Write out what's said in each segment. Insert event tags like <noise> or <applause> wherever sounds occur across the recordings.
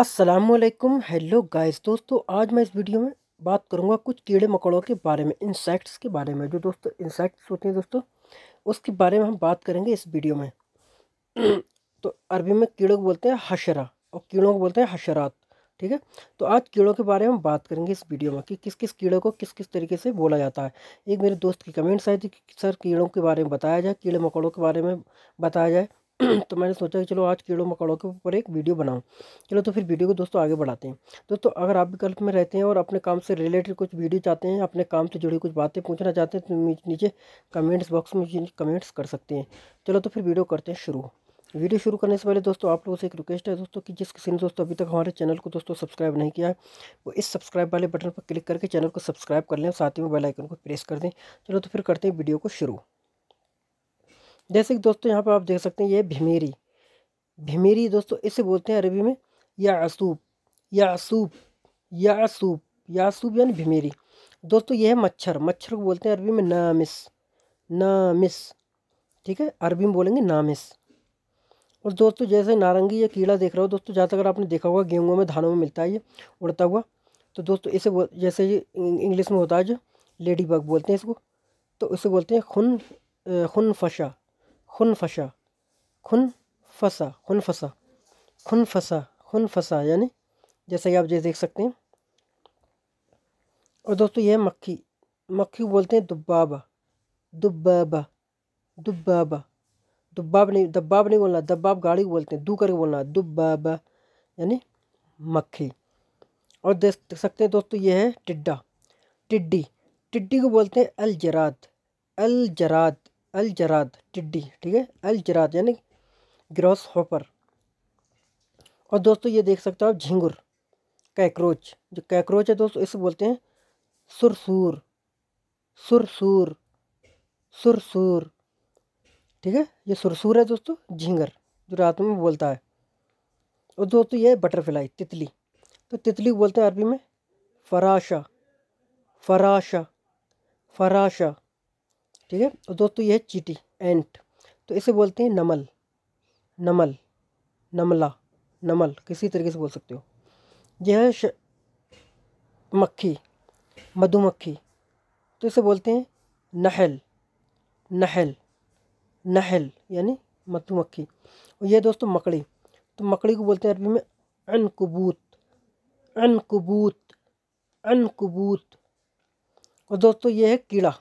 असलकुम hello guys दोस्तों आज मैं इस वीडियो में बात करूंगा कुछ कीड़े मकोड़ों के बारे में इंसेक्ट्स के बारे में जो दोस्तों इंसेक्ट्स होते हैं दोस्तों उसके बारे में हम बात करेंगे इस वीडियो में <clears throat> तो अरबी में कीड़ों को बोलते हैं हशरा और कीड़ों को बोलते हैं हशरात ठीक है तो आज कीड़ों के बारे में बात करेंगे इस वीडियो में कि किस किस कीड़ों को किस किस तरीके से बोला जाता है एक मेरे दोस्त की कमेंट्स आई थी कि सर कीड़ों के बारे में बताया जाए कीड़े मकोड़ों के बारे में बताया जाए तो मैंने सोचा कि चलो आज कीड़ों मकोड़ों के ऊपर एक वीडियो बनाऊं चलो तो फिर वीडियो को दोस्तों आगे बढ़ाते हैं दोस्तों अगर आप विकल्प में रहते हैं और अपने काम से रिलेटेड कुछ वीडियो चाहते हैं अपने काम से जुड़ी कुछ बातें पूछना चाहते हैं तो नीचे कमेंट्स बॉक्स में कमेंट्स कर सकते हैं चलो तो फिर वीडियो करते हैं शुरू वीडियो शुरू करने से पहले दोस्तों आप लोगों से एक रिक्वेस्ट है दोस्तों कि जिस किसी ने दोस्तों अभी तक हमारे चैनल को दोस्तों सब्सक्राइब नहीं किया है वो इस सब्सक्राइब वाले बटन पर क्लिक करके चैनल को सब्सक्राइब कर लें साथ ही में बेल आइकन को प्रेस कर दें चलो तो फिर करते हैं वीडियो को शुरू जैसे कि दोस्तों यहाँ पर आप देख सकते हैं ये भिमेरी भिमेरी दोस्तों इसे बोलते हैं अरबी में यासूब यासूब यासूब यासूब यानी भिमेरी दोस्तों यह है मच्छर मच्छर को बोलते हैं अरबी में नामिस नामिस ठीक है अरबी में बोलेंगे नामिस और दोस्तों जैसे नारंगी या कीड़ा देख रहे हो दोस्तों जहाँ तक अगर आपने देखा होगा गेहूँ में धानों में मिलता है ये उड़ता हुआ तो दोस्तों इसे जैसे ये इंग्लिश में होता है जो लेडी बग बोलते हैं इसको तो इसे बोलते हैं खुन खुन फशा फसा खुन फसा खुन फसा खुन फसा खुन फसा यानी जैसा कि आप ये देख सकते हैं और दोस्तों यह मक्खी मक्खी बोलते हैं दुब्बाबा दुब्बाबा दुब्बाबा दुब्बाब नहीं दब्बाब नहीं बोलना दब्बाब गाड़ी बोलते हैं दू करके बोलना दुब्बाबा यानी मक्खी और देख सकते हैं दोस्तों यह है टिड्डा टिड्डी टिड्डी को बोलते हैं अलजरात अलजरात अल जराद टिड्डी ठीक है अल जराद यानी ग्रॉस होपर और दोस्तों ये देख सकते हो आप झिंगुर कैक्रोच जो कैक्रोच है दोस्तों इसे बोलते हैं सुरसूर सुरसूर सुरसूर ठीक है ये सुरसूर है दोस्तों झिंगर जो रात में बोलता है और दोस्तों ये बटरफ्लाई तितली तो तितली बोलते हैं अरबी में फराशा फराशा फराशा ठीक है और दोस्तों ये है चीटी एंट तो इसे बोलते हैं नमल नमल नमला नमल किसी तरीके से बोल सकते हो यह है श... मक्खी मधुमक्खी तो इसे बोलते हैं नहल नहल नहल यानी मधुमक्खी और यह दोस्तों मकड़ी तो मकड़ी को बोलते हैं अरबी में अनकबूत अनकबूत अनकबूत और दोस्तों यह है कीड़ा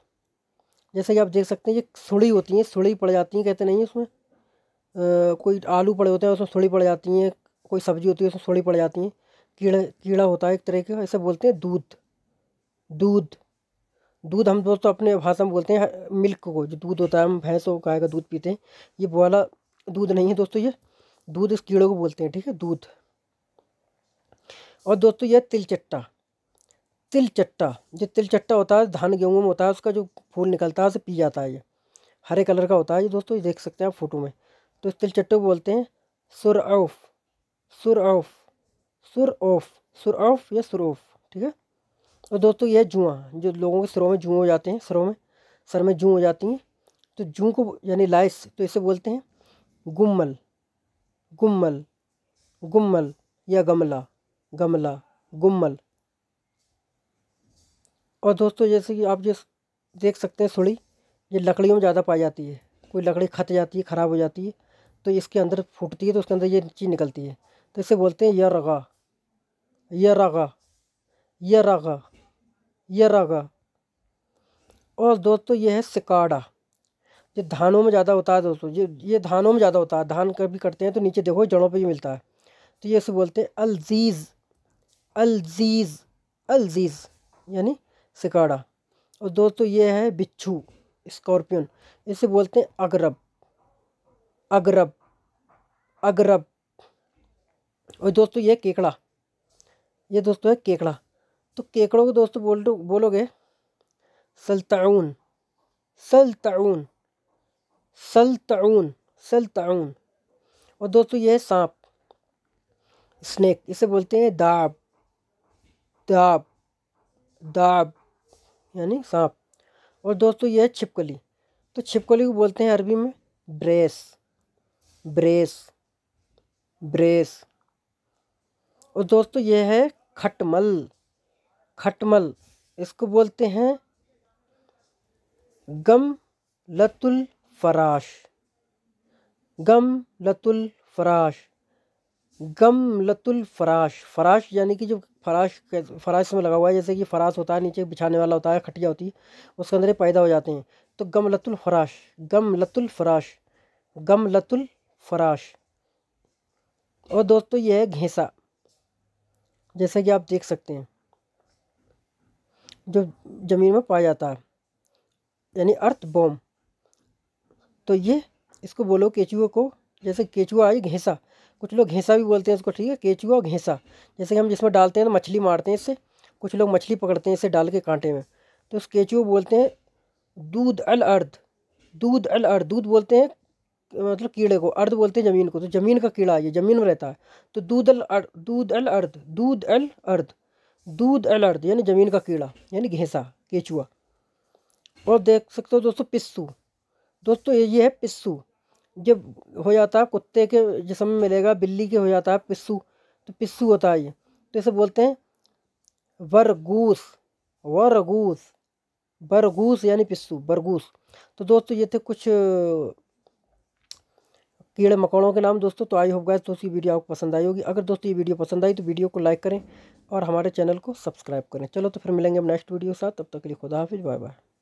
जैसे कि आप देख सकते हैं ये सुड़ी होती हैं सुड़ी पड़ जाती हैं कहते नहीं उसमें आ, कोई आलू पड़े होते हैं उसमें सुड़ी पड़ जाती हैं कोई सब्ज़ी होती है उसमें सुड़ी पड़ जाती हैं कीड़ा कीड़ा होता है एक तरह का ऐसे बोलते हैं दूध दूध दूध हम दोस्तों अपने भाषा में बोलते हैं मिल्क को जो दूध होता है हम भैंसों गाय का दूध पीते हैं ये बोला दूध नहीं है दोस्तों ये दूध इस कीड़ों को बोलते हैं ठीक है दूध और दोस्तों यह तिलचट्टा तिल चट्टा जो तिल चट्टा होता है धान गेहूँ में होता है उसका जो फूल निकलता है उसे पी जाता है ये हरे कलर का होता है ये दोस्तों ये देख सकते हैं आप फोटो में तो इस तिल चट्टे को बोलते हैं सुर सुर सुर औफ सुर ऑफ या सुरऑफ ठीक है और दोस्तों यह जुआ जो लोगों के सरों में जुआ हो जाते हैं सरों में सर में जू हो जाती हैं तो जू को यानी लाइस तो इसे बोलते हैं गुम्मल गुम्मल गुम्मल या गमला गमला गुम्मल और दोस्तों जैसे कि आप जिस देख सकते हैं सुड़ी ये लकड़ियों में ज़्यादा पाई जाती है कोई लकड़ी खत जाती है ख़राब हो जाती है तो इसके अंदर फूटती है तो उसके अंदर ये चीज़ निकलती है तो इसे बोलते हैं यह रगा यह रगा यह और दोस्तों ये है सिकाड़ा ये धानों में ज़्यादा होता है दोस्तों ये ये धानों में ज़्यादा होता है धान कभी करते हैं तो नीचे देखो जड़ों पे भी मिलता है तो ये इसे बोलते हैं अलजीज़ अलजीज़ अलजीज़ यानी सिकाड़ा और दोस्तों ये है बिच्छू स्कॉर्पियन इसे बोलते हैं अगरब अगरब अगरब और दोस्तों ये केकड़ा ये दोस्तों है केकड़ा तो केकड़ों को दोस्तों बोल बोलोगे सल्ताउन सल्ताउन सल्ताउन सल्ताउन और दोस्तों ये है सांप स्नेक इसे बोलते हैं दाब दाब दाब यानी सांप और दोस्तों यह है छिपकली तो छिपकली को बोलते हैं अरबी में ब्रेस ब्रेस ब्रेस और दोस्तों यह है खटमल खटमल इसको बोलते हैं गम लतुल फराश गम लतुल फराश गम लतुल फराश फराश यानी कि जो फराश फराश में लगा हुआ है जैसे कि फराश होता है नीचे बिछाने वाला होता है खटिया होती है उसके अंदर पैदा हो जाते हैं तो गम लतुल फराश गम लतुल फराश गम लतुल फराश और दोस्तों ये है घेसा जैसा कि आप देख सकते हैं जो ज़मीन में पाया जाता है यानी अर्थ बॉम तो ये इसको बोलो केचुए को जैसे केचुआ आई घेसा कुछ लोग घेंसा भी बोलते हैं इसको ठीक है केचुआ और घेंसा जैसे कि हम जिसमें डालते हैं तो मछली मारते हैं इससे कुछ लोग मछली पकड़ते हैं इसे डाल के कांटे में तो उस केचुआ बोलते हैं दूध अल अर्ध दूध अल अर्ध दूध बोलते हैं मतलब कीड़े को अर्ध बोलते हैं ज़मीन को तो ज़मीन का कीड़ा ये ज़मीन में रहता है तो दूध अल अर्ध दूध अल अर्ध दूध अल अर्ध दूध अल अर्ध यानी ज़मीन का कीड़ा यानी घेंसा केचुआ और देख सकते हो दोस्तों पिस्सू दोस्तों ये है पिस्सू ये हो जाता है कुत्ते के जिसम में मिलेगा बिल्ली के हो जाता है पिस्सू तो पिस्सू होता है ये तो इसे बोलते हैं वरगूस वरगूस बरगूस यानी पिस्सू बरगूस तो दोस्तों ये थे कुछ कीड़े मकौड़ों के नाम दोस्तों तो आई होप गाइस दोस्तों ये वीडियो आपको पसंद आई होगी अगर दोस्तों ये वीडियो पसंद आई तो वीडियो को लाइक करें और हमारे चैनल को सब्सक्राइब करें चलो तो फिर मिलेंगे हम नेक्स्ट वीडियो के साथ तब तक के लिए खुदा हाफिज़ बाय बाय